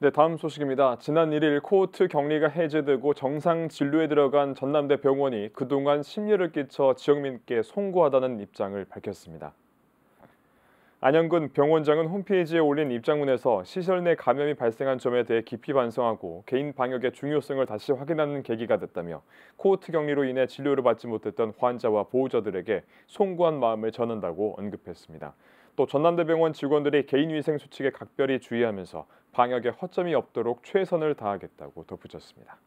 네, 다음 소식입니다. 지난 1일 코호트 격리가 해제되고 정상 진료에 들어간 전남대 병원이 그동안 심려를 끼쳐 지역민께 송구하다는 입장을 밝혔습니다. 안영근 병원장은 홈페이지에 올린 입장문에서 시설 내 감염이 발생한 점에 대해 깊이 반성하고 개인 방역의 중요성을 다시 확인하는 계기가 됐다며 코호트 격리로 인해 진료를 받지 못했던 환자와 보호자들에게 송구한 마음을 전한다고 언급했습니다. 또 전남대병원 직원들이 개인위생 수칙에 각별히 주의하면서 방역에 허점이 없도록 최선을 다하겠다고 덧붙였습니다.